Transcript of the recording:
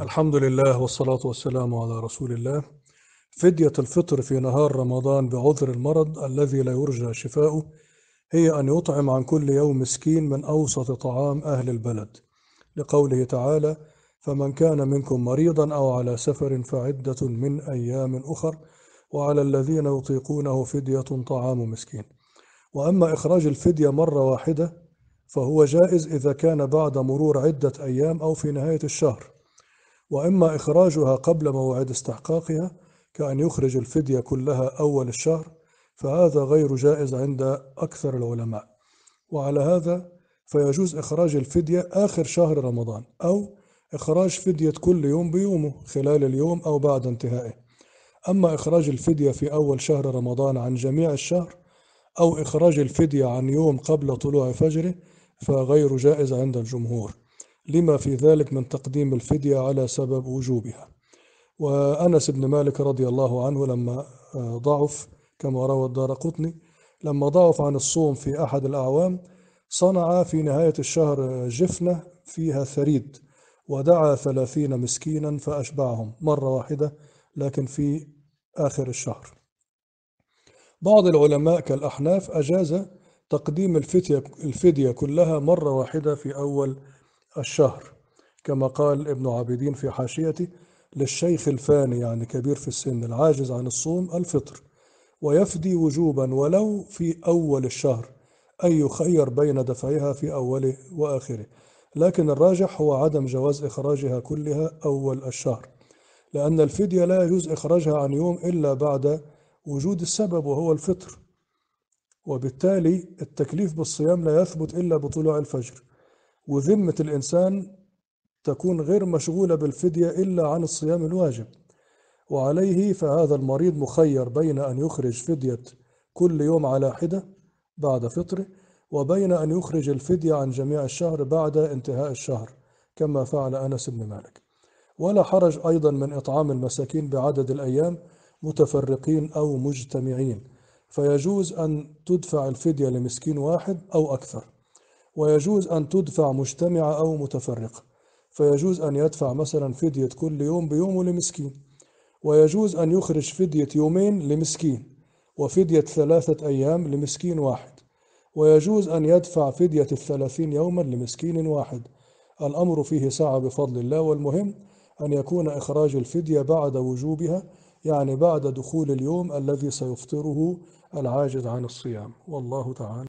الحمد لله والصلاة والسلام على رسول الله فدية الفطر في نهار رمضان بعذر المرض الذي لا يرجى شفاؤه هي أن يطعم عن كل يوم مسكين من أوسط طعام أهل البلد لقوله تعالى فمن كان منكم مريضا أو على سفر فعدة من أيام أخر وعلى الذين يطيقونه فدية طعام مسكين وأما إخراج الفدية مرة واحدة فهو جائز إذا كان بعد مرور عدة أيام أو في نهاية الشهر وإما إخراجها قبل موعد استحقاقها كأن يخرج الفدية كلها أول الشهر فهذا غير جائز عند أكثر العلماء وعلى هذا فيجوز إخراج الفدية آخر شهر رمضان أو إخراج فدية كل يوم بيومه خلال اليوم أو بعد انتهائه أما إخراج الفدية في أول شهر رمضان عن جميع الشهر أو إخراج الفدية عن يوم قبل طلوع فجره فغير جائز عند الجمهور لما في ذلك من تقديم الفدية على سبب وجوبها وأنس بن مالك رضي الله عنه لما آه، ضعف كما روى الدار قطني لما ضعف عن الصوم في أحد الأعوام صنع في نهاية الشهر جفنة فيها ثريد ودعا ثلاثين مسكينا فأشبعهم مرة واحدة لكن في آخر الشهر بعض العلماء كالأحناف أجاز تقديم الفدية كلها مرة واحدة في أول الشهر كما قال ابن عابدين في حاشيته للشيخ الفاني يعني كبير في السن العاجز عن الصوم الفطر ويفدي وجوبا ولو في أول الشهر أي يخير بين دفعها في أوله وآخره لكن الراجح هو عدم جواز إخراجها كلها أول الشهر لأن الفدية لا يجوز إخراجها عن يوم إلا بعد وجود السبب وهو الفطر وبالتالي التكليف بالصيام لا يثبت إلا بطلوع الفجر وذمة الإنسان تكون غير مشغولة بالفدية إلا عن الصيام الواجب وعليه فهذا المريض مخير بين أن يخرج فدية كل يوم على حدة بعد فطره وبين أن يخرج الفدية عن جميع الشهر بعد انتهاء الشهر كما فعل أنس بن مالك ولا حرج أيضا من إطعام المساكين بعدد الأيام متفرقين أو مجتمعين فيجوز أن تدفع الفدية لمسكين واحد أو أكثر ويجوز أن تدفع مجتمعة أو متفرقة فيجوز أن يدفع مثلا فدية كل يوم بيوم لمسكين ويجوز أن يخرج فدية يومين لمسكين وفدية ثلاثة أيام لمسكين واحد ويجوز أن يدفع فدية الثلاثين يوما لمسكين واحد الأمر فيه سعة بفضل الله والمهم أن يكون إخراج الفدية بعد وجوبها يعني بعد دخول اليوم الذي سيفطره العاجز عن الصيام والله تعالى